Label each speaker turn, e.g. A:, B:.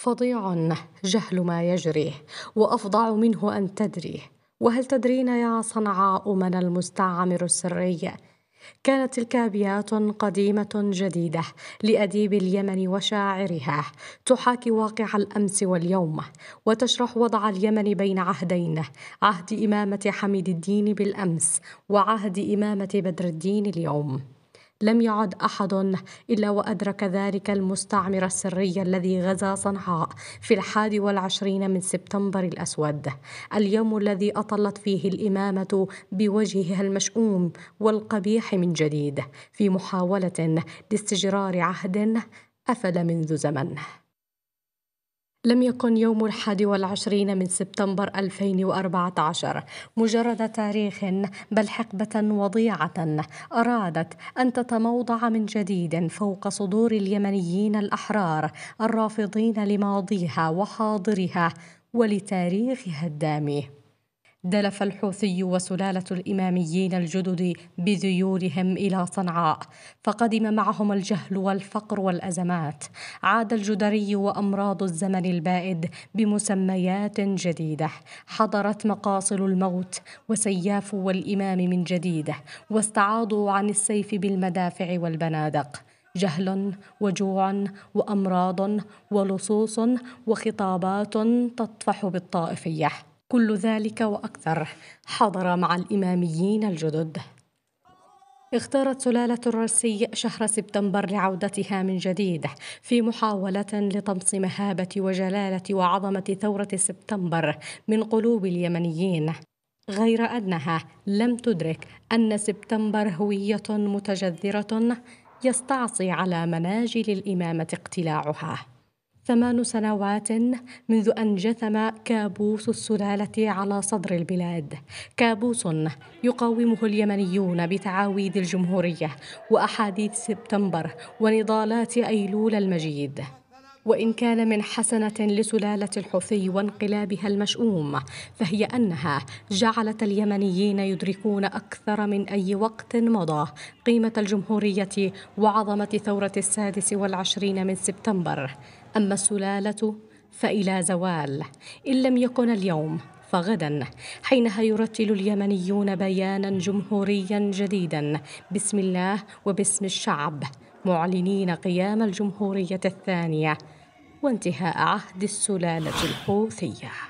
A: فظيع جهل ما يجريه وافظع منه ان تدريه وهل تدرين يا صنعاء من المستعمر السري كانت تلك ابيات قديمه جديده لاديب اليمن وشاعرها تحاكي واقع الامس واليوم وتشرح وضع اليمن بين عهدين عهد امامه حميد الدين بالامس وعهد امامه بدر الدين اليوم لم يعد أحد إلا وأدرك ذلك المستعمر السري الذي غزا صنعاء في الحادي والعشرين من سبتمبر الأسود اليوم الذي أطلت فيه الإمامة بوجهها المشؤوم والقبيح من جديد في محاولة لاستجرار عهد أفل منذ زمن لم يكن يوم الحادي والعشرين من سبتمبر 2014 مجرد تاريخ بل حقبة وضيعة أرادت أن تتموضع من جديد فوق صدور اليمنيين الأحرار الرافضين لماضيها وحاضرها ولتاريخها الدامي دلف الحوثي وسلالة الإماميين الجدد بذيولهم إلى صنعاء فقدم معهم الجهل والفقر والأزمات عاد الجدري وأمراض الزمن البائد بمسميات جديدة حضرت مقاصل الموت وسياف والإمام من جديد واستعاضوا عن السيف بالمدافع والبنادق جهل وجوع وامراض ولصوص وخطابات تطفح بالطائفيه كل ذلك وأكثر حضر مع الإماميين الجدد اختارت سلالة الرسي شهر سبتمبر لعودتها من جديد في محاولة لطمس مهابة وجلالة وعظمة ثورة سبتمبر من قلوب اليمنيين غير أنها لم تدرك أن سبتمبر هوية متجذرة يستعصي على مناجل الإمامة اقتلاعها ثمان سنوات منذ أن جثم كابوس السلالة على صدر البلاد كابوس يقاومه اليمنيون بتعاويذ الجمهورية وأحاديث سبتمبر ونضالات أيلول المجيد وإن كان من حسنة لسلالة الحوثي وانقلابها المشؤوم فهي أنها جعلت اليمنيين يدركون أكثر من أي وقت مضى قيمة الجمهورية وعظمة ثورة السادس والعشرين من سبتمبر أما السلالة فإلى زوال إن لم يكن اليوم فغدا حينها يرتل اليمنيون بيانا جمهوريا جديدا بسم الله وباسم الشعب معلنين قيام الجمهوريه الثانيه وانتهاء عهد السلالة الحوثية